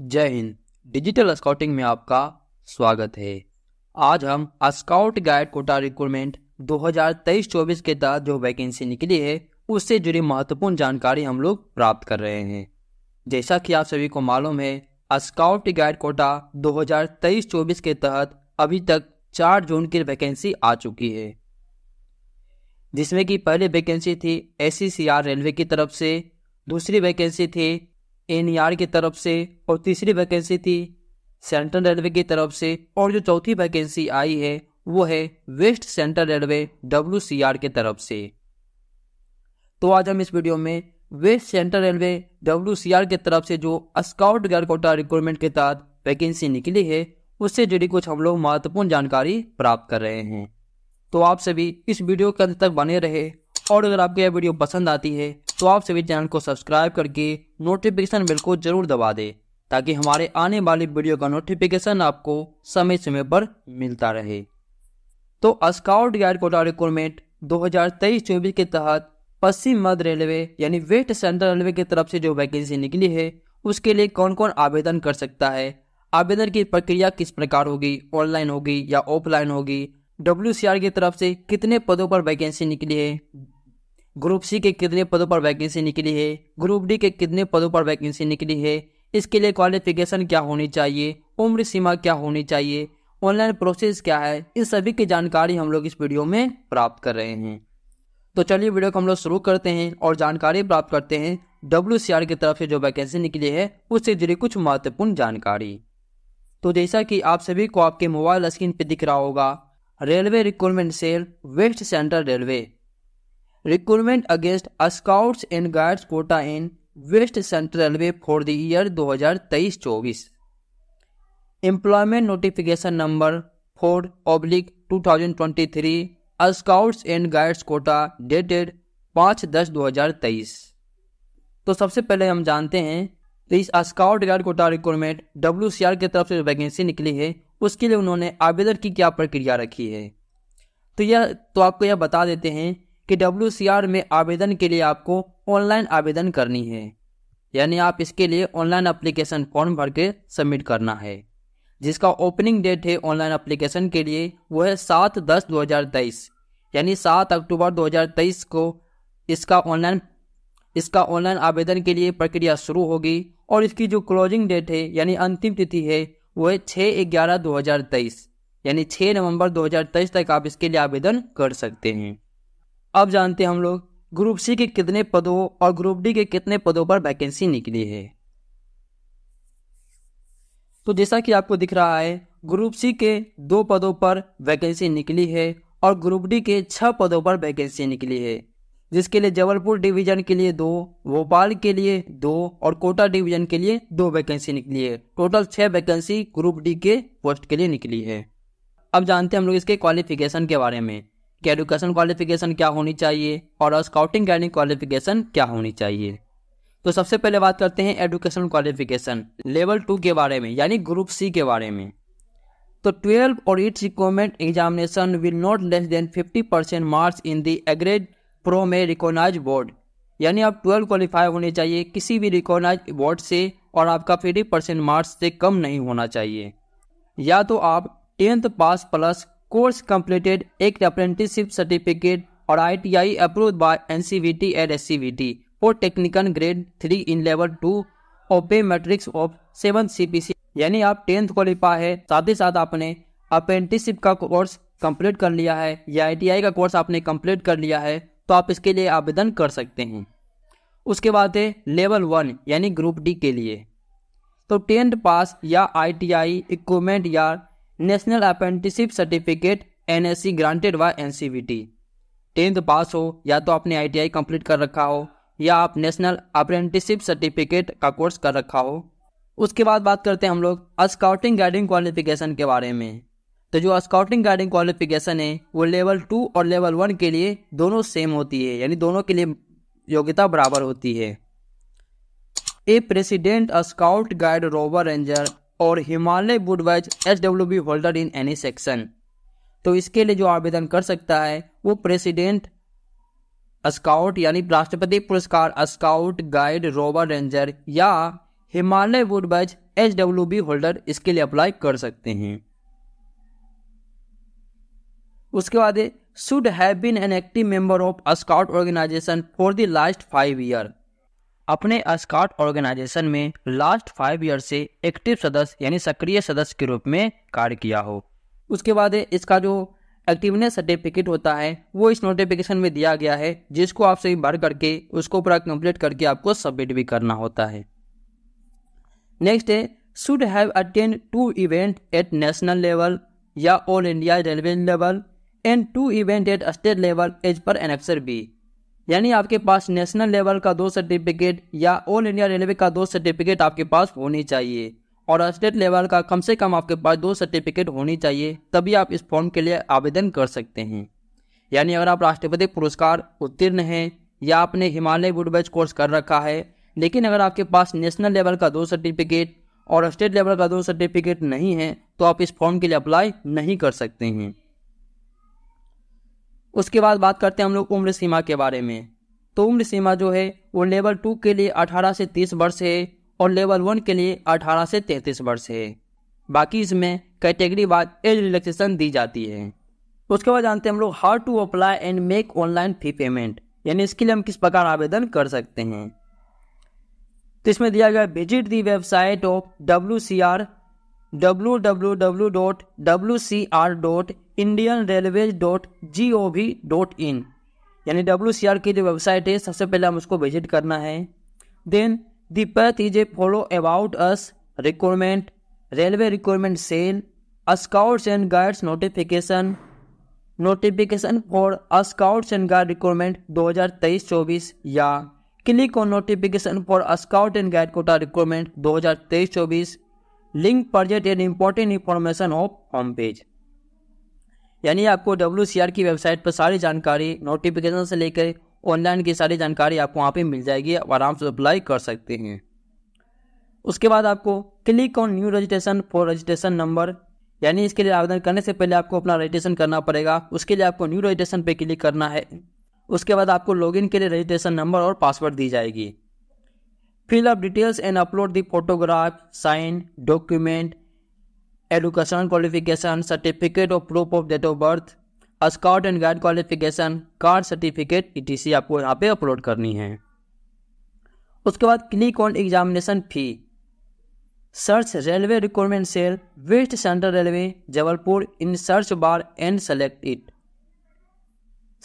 जय Hind digital scouting में आपका स्वागत है आज हम स्काउट गाइड कोटा रिक्रूटमेंट 2023-24 के तहत जो वैकेंसी निकली है उससे जुड़ी महत्वपूर्ण जानकारी हम लोग प्राप्त कर रहे हैं जैसा कि आप सभी को मालूम है स्काउट गाइड कोटा 2023-24 के तहत अभी तक 4 जून की वैकेंसी आ चुकी है जिसमें कि पहली वैकेंसी थी एस रेलवे की तरफ से दूसरी वैकेंसी थी एन की तरफ से और तीसरी वैकेंसी थी सेंट्रल रेलवे की तरफ से और जो चौथी वैकेंसी आई है वो है वेस्ट सेंट्रल रेलवे डब्ल्यू की तरफ से तो आज हम इस वीडियो में वेस्ट सेंट्रल रेलवे डब्ल्यू की तरफ से जो स्काउट गर्ल कोटा रिक्रूटमेंट के तहत वैकेंसी निकली है उससे जुड़ी कुछ हम लोग महत्वपूर्ण जानकारी प्राप्त कर रहे हैं तो आप सभी इस वीडियो के अंत तक बने रहे और अगर आपको यह वीडियो पसंद आती है तो आप सभी चैनल को सब्सक्राइब करके नोटिफिकेशन बेल को जरूर दबा दें ताकि हमारे आने वाली वीडियो का नोटिफिकेशन आपको समय समय पर मिलता रहे तो स्काउट गाइड कोटा रिक्रूटमेंट 2023 हजार के तहत पश्चिम मध्य रेलवे यानी वेस्ट सेंट्रल रेलवे की तरफ से जो वैकेंसी निकली है उसके लिए कौन कौन आवेदन कर सकता है आवेदन की प्रक्रिया किस प्रकार होगी ऑनलाइन होगी या ऑफलाइन होगी डब्ल्यू की तरफ से कितने पदों पर वैकेंसी निकली है ग्रुप सी के कितने पदों पर वैकेंसी निकली है ग्रुप डी के कितने पदों पर वैकेंसी निकली है इसके लिए क्वालिफिकेशन क्या होनी चाहिए उम्र सीमा क्या होनी चाहिए ऑनलाइन प्रोसेस क्या है इस सभी की जानकारी हम लोग इस वीडियो में प्राप्त कर रहे हैं तो चलिए वीडियो को हम लोग शुरू करते हैं और जानकारी प्राप्त करते हैं डब्ल्यू की तरफ से जो वैकेंसी निकली है उससे जुड़ी कुछ महत्वपूर्ण जानकारी तो जैसा कि आप सभी को आपके मोबाइल स्क्रीन पर दिख रहा होगा railway recruitment cell west central railway recruitment against scouts and guards quota in west central railway for the year 2023-24 employment notification number four oblique two thousand twenty three scouts and guides quota dated पाँच दस दो हज़ार तेईस तो सबसे पहले हम जानते हैं तो इस scout guide quota recruitment W C R की तरफ से वैकेंसी निकली है उसके लिए उन्होंने आवेदन की क्या प्रक्रिया रखी है तो यह तो आपको यह बता देते हैं कि डब्ल्यू में आवेदन के लिए आपको ऑनलाइन आवेदन करनी है यानी आप इसके लिए ऑनलाइन अप्लीकेशन फॉर्म भर के सबमिट करना है जिसका ओपनिंग डेट है ऑनलाइन अप्लीकेशन के लिए वो है सात दस दो हज़ार तेईस यानी सात अक्टूबर दो हज़ार तेईस को इसका ऑनलाइन इसका ऑनलाइन आवेदन के लिए प्रक्रिया शुरू होगी और इसकी जो क्लोजिंग डेट है यानी अंतिम तिथि है वो है छः ग्यारह दो हज़ार तेईस यानी छः नवंबर 2023 तक आप इसके लिए आवेदन कर सकते हैं अब जानते हैं हम लोग ग्रुप सी के कितने पदों और ग्रुप डी के कितने पदों पर वैकेंसी निकली है तो जैसा कि आपको दिख रहा है ग्रुप सी के दो पदों पर वैकेंसी निकली है और ग्रुप डी के छह पदों पर वैकेंसी निकली है जिसके लिए जबलपुर डिवीजन के लिए दो भोपाल के लिए दो और कोटा डिवीजन के लिए दो वैकेंसी निकली है टोटल छह वैकेंसी ग्रुप डी के पोस्ट के लिए निकली है अब जानते हैं हम लोग इसके क्वालिफिकेशन के बारे में कि एडुकेशन क्वालिफिकेशन क्या होनी चाहिए और स्काउटिंग गाइडिंग क्वालिफिकेशन क्या होनी चाहिए तो सबसे पहले बात करते हैं एडुकेशन क्वालिफिकेशन लेवल टू के बारे में यानी ग्रुप सी के बारे में तो ट्वेल्व और its requirement examination will not less than fifty percent marks in the aggregate प्रो में रिकॉग्नाइज बोर्ड यानी आप ट्वेल्व क्वालिफाई होने चाहिए किसी भी रिकॉग्नाइज बोर्ड से और आपका फिफ्टी परसेंट मार्क्स से कम नहीं होना चाहिए या तो आप tenth pass plus course completed एक अप्रेंटिसिप सर्टिफिकेट और I I T approve N C ITI approved by NCVT and SCVT for technical grade three in level two of pay matrix of seven C P C यानी आप tenth qualify है साथ ही साथ आपने apprenticeship का course complete कर लिया है या आई टी आई का कोर्स आपने कंप्लीट कर लिया है तो आप इसके लिए आवेदन कर सकते हैं उसके बाद है लेवल वन यानी ग्रुप डी के लिए तो टेंथ पास या आई टी आई इक्विपमेंट या national apprenticeship certificate N granted by N C tenth pass हो या तो आपने आई टी आई कम्प्लीट कर रखा हो या आप नेशनल अप्रेंटिसिप सर्टिफिकेट का कोर्स कर रखा हो उसके बाद बात करते हैं हम लोग स्काउटिंग गाइडिंग क्वालिफिकेशन के बारे में तो जो स्काउटिंग गाइडिंग क्वालिफिकेशन है वो लेवल टू और लेवल वन के लिए दोनों सेम होती है यानी दोनों के लिए योग्यता बराबर होती है a president scout guide rover ranger और हिमालय वुड वाइज H W B holder in any section तो इसके लिए जो आवेदन कर सकता है वो प्रेसिडेंट स्काउट यानी राष्ट्रपति पुरस्कार स्काउट गाइड रोबर रेंजर या Himalaya wood badge H W B holder इसके लिए अप्लाई कर सकते हैं उसके बाद should have been an active member of scout organization for the last five year अपने स्काउट ऑर्गेनाइजेशन में लास्ट फाइव ईयर से एक्टिव सदस्य यानी सक्रिय सदस्य के रूप में कार्य किया हो उसके बाद इसका जो एक्टिवनेस सर्टिफिकेट होता है वो इस नोटिफिकेशन में दिया गया है जिसको आप सभी भर करके उसको पूरा कंप्लीट करके आपको सबमिट भी करना होता है नेक्स्ट है should have attend two event at national level या all India railway level and two event at state level as per annexure B यानी आपके पास नेशनल लेवल का दो सर्टिफिकेट या ऑल इंडिया रेलवे का दो सर्टिफिकेट आपके पास होनी चाहिए और स्टेट लेवल का कम से कम आपके पास दो सर्टिफिकेट होनी चाहिए तभी आप इस फॉर्म के लिए आवेदन कर सकते हैं यानी अगर आप राष्ट्रपति पुरस्कार उत्तीर्ण हैं या आपने हिमालय वुडवेज कोर्स कर रखा है लेकिन अगर आपके पास नेशनल लेवल का दो सर्टिफिकेट और स्टेट लेवल का दो सर्टिफिकेट नहीं है तो आप इस फॉर्म के लिए अप्लाई नहीं कर सकते हैं उसके बाद बात करते हैं हम लोग उम्र सीमा के बारे में तो उम्र सीमा जो है वो लेवल टू के लिए 18 से 30 वर्ष है और लेवल वन के लिए 18 से 33 वर्ष है बाकी इसमें कैटेगरी वाइज एज रिलैक्सेशन दी जाती है उसके बाद जानते हैं हम लोग how to apply and make online fee payment यानी इसके लिए हम किस प्रकार आवेदन कर सकते हैं तो इसमें दिया गया visit the website of W C R www.wcr.indianrailways.gov.in W dot C R dot Indian dot G O V dot in यानी डब्ल्यू सी आर की जो वेबसाइट है सबसे पहले हम उसको विजिट करना है then the path is a follow about us requirement railway requirement cell scouts and guides notification notification for scouts and guide requirement 2023-24 या click on notification for scout and guide quota requirement 2023-24 link present an important information of home page यानी आपको W की website पर सारी जानकारी notification से लेकर online की सारी जानकारी आपको वहाँ पे मिल जाएगी आप आराम से अप्लाई कर सकते हैं उसके बाद आपको click on new registration for registration number यानी इसके लिए आवेदन करने से पहले आपको अपना रजिस्ट्रेशन करना पड़ेगा उसके लिए आपको न्यू रजिस्ट्रेशन पे क्लिक करना है उसके बाद आपको लॉगिन के लिए रजिस्ट्रेशन नंबर और पासवर्ड दी जाएगी fill up details and upload the photograph sign document education qualification certificate और proof of date of birth scout and guide qualification card certificate etc आपको यहाँ पे अपलोड करनी है उसके बाद click on examination fee search railway requirement cell west central railway Jabalpur in search bar and select it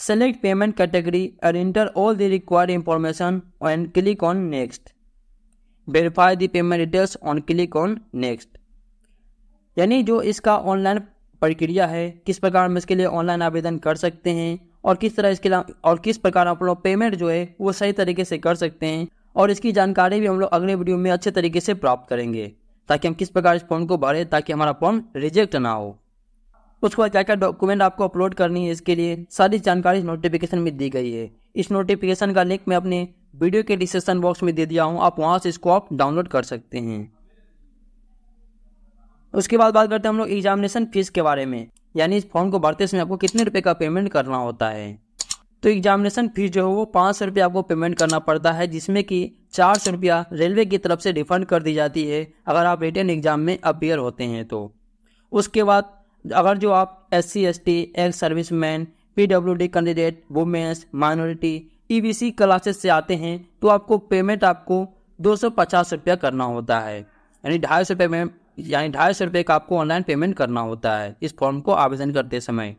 select payment category and enter all the required information and click on next verify the payment details on click on next यानी जो इसका online प्रक्रिया है किस प्रकार हम इसके लिए ऑनलाइन आवेदन कर सकते हैं और किस तरह इसके और किस प्रकार आप लोग पेमेंट जो है वो सही तरीके से कर सकते हैं और इसकी जानकारी भी हम लोग अगले वीडियो में अच्छे तरीके से प्राप्त करेंगे ताकि हम किस प्रकार इस फॉर्म को भरें ताकि हमारा फॉर्म रिजेक्ट ना हो उसके बाद क्या क्या डॉक्यूमेंट आपको अपलोड करनी है इसके लिए सारी जानकारी इस नोटिफिकेशन में दी गई है इस नोटिफिकेशन का लिंक मैं अपने वीडियो के डिस्क्रिप्शन बॉक्स में दे दिया हूँ आप वहाँ से इसको आप डाउनलोड कर सकते हैं उसके बाद बात करते हैं हम लोग एग्जामिनेशन फीस के बारे में यानी इस फॉर्म को भरते समय आपको कितने रुपये का पेमेंट करना होता है तो एग्जामिनेशन फीस जो है वो पाँच सौ रुपये आपको पेमेंट करना पड़ता है जिसमें कि चार सौ रुपया रेलवे की तरफ से रिफंड कर दी जाती है अगर आप रिटर्न एग्जाम में अपियर होते हैं तो उसके बाद अगर जो आप S C S T ex service man P W D candidate womens minority E e classes से आते हैं तो आपको पेमेंट आपको दो सौ पचास रुपया करना होता है यानी ढाई सौ रुपये में यानी ढाई सौ रुपये का आपको ऑनलाइन पेमेंट करना होता है इस फॉर्म को आवेदन करते समय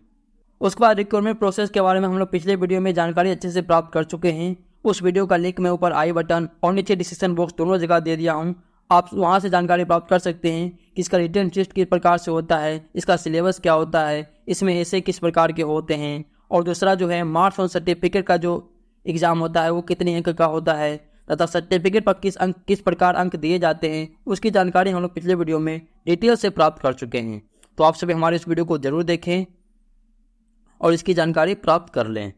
उसके बाद रिक्रूटमेंट प्रोसेस के बारे में हम लोग पिछले वीडियो में जानकारी अच्छे से प्राप्त कर चुके हैं उस वीडियो का लिंक मैं ऊपर आई बटन और नीचे डिस्क्रिप्शन बॉक्स दोनों जगह दे दिया हूँ आप वहाँ से जानकारी प्राप्त कर सकते हैं कि इसका रिटर्न टेस्ट किस प्रकार से होता है इसका सिलेबस क्या होता है इसमें ऐसे किस प्रकार के होते हैं और दूसरा जो है मार्क्स ऑन सर्टिफिकेट का जो एग्जाम होता है वो कितने अंक का होता है तथा सर्टिफिकेट पर किस अंक किस प्रकार अंक दिए जाते हैं उसकी जानकारी हम लोग पिछले वीडियो में डिटेल से प्राप्त कर चुके हैं तो आप सभी हमारे इस वीडियो को जरूर देखें और इसकी जानकारी प्राप्त कर लें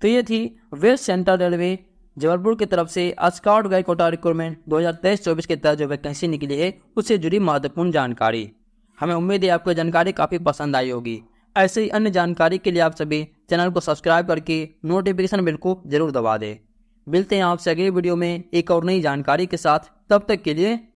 तो ये थी वेस्ट सेंट्रल रेलवे जबलपुर की तरफ से स्काउट गाइड कोटा रिक्रूटमेंट 2023-24 के तहत जो वैकेंसी निकली है उससे जुड़ी महत्वपूर्ण जानकारी हमें उम्मीद है आपको जानकारी काफ़ी पसंद आई होगी ऐसे ही अन्य जानकारी के लिए आप सभी चैनल को सब्सक्राइब करके नोटिफिकेशन बिल को जरूर दबा दें मिलते हैं आपसे अगले वीडियो में एक और नई जानकारी के साथ तब तक के लिए